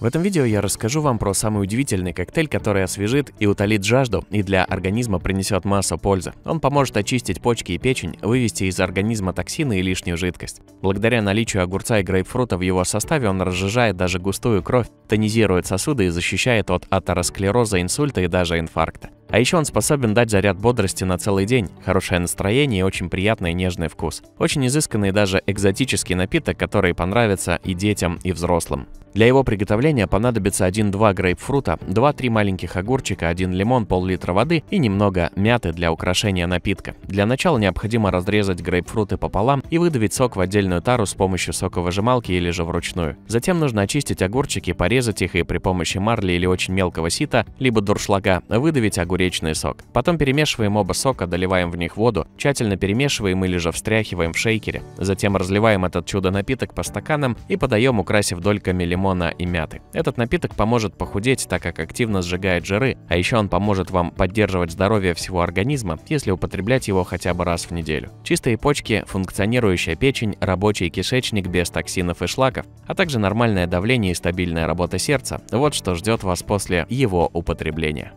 В этом видео я расскажу вам про самый удивительный коктейль, который освежит и утолит жажду и для организма принесет массу пользы. Он поможет очистить почки и печень, вывести из организма токсины и лишнюю жидкость. Благодаря наличию огурца и грейпфрута в его составе он разжижает даже густую кровь, тонизирует сосуды и защищает от атеросклероза, инсульта и даже инфаркта. А еще он способен дать заряд бодрости на целый день, хорошее настроение и очень приятный и нежный вкус. Очень изысканный даже экзотический напиток, который понравится и детям, и взрослым. Для его приготовления понадобится 1-2 грейпфрута, 2-3 маленьких огурчика, 1 лимон, пол-литра воды и немного мяты для украшения напитка. Для начала необходимо разрезать грейпфруты пополам и выдавить сок в отдельную тару с помощью соковыжималки или же вручную. Затем нужно очистить огурчики, порезать их и при помощи марли или очень мелкого сита, либо дуршлага, выдавить огуречный сок. Потом перемешиваем оба сока, доливаем в них воду, тщательно перемешиваем или же встряхиваем в шейкере. Затем разливаем этот чудо-напиток по стаканам и подаем, украсив дольками лимона лимона и мяты. Этот напиток поможет похудеть, так как активно сжигает жиры, а еще он поможет вам поддерживать здоровье всего организма, если употреблять его хотя бы раз в неделю. Чистые почки, функционирующая печень, рабочий кишечник без токсинов и шлаков, а также нормальное давление и стабильная работа сердца – вот что ждет вас после его употребления.